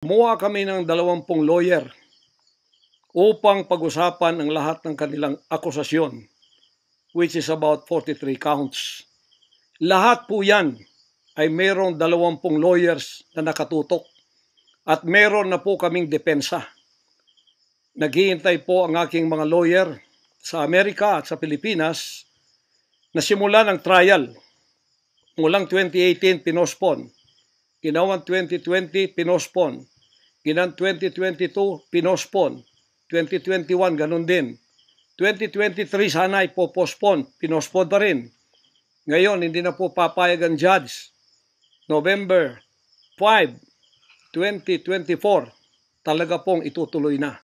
Kumuha kami ng dalawampung lawyer upang pag-usapan ang lahat ng kanilang akusasyon, which is about 43 counts. Lahat po yan ay mayroong dalawampung lawyers na nakatutok at mayroon na po kaming depensa. Naghihintay po ang aking mga lawyer sa Amerika at sa Pilipinas na simula ng trial. Mulang 2018, pinospon. Ginawan 2020, pinospon. Ginan 2022, pinospon. 2021, ganun din. 2023 sana ipopospon, pinospon pa rin. Ngayon, hindi na po papayag ang judge. November 5, 2024, talaga pong itutuloy na.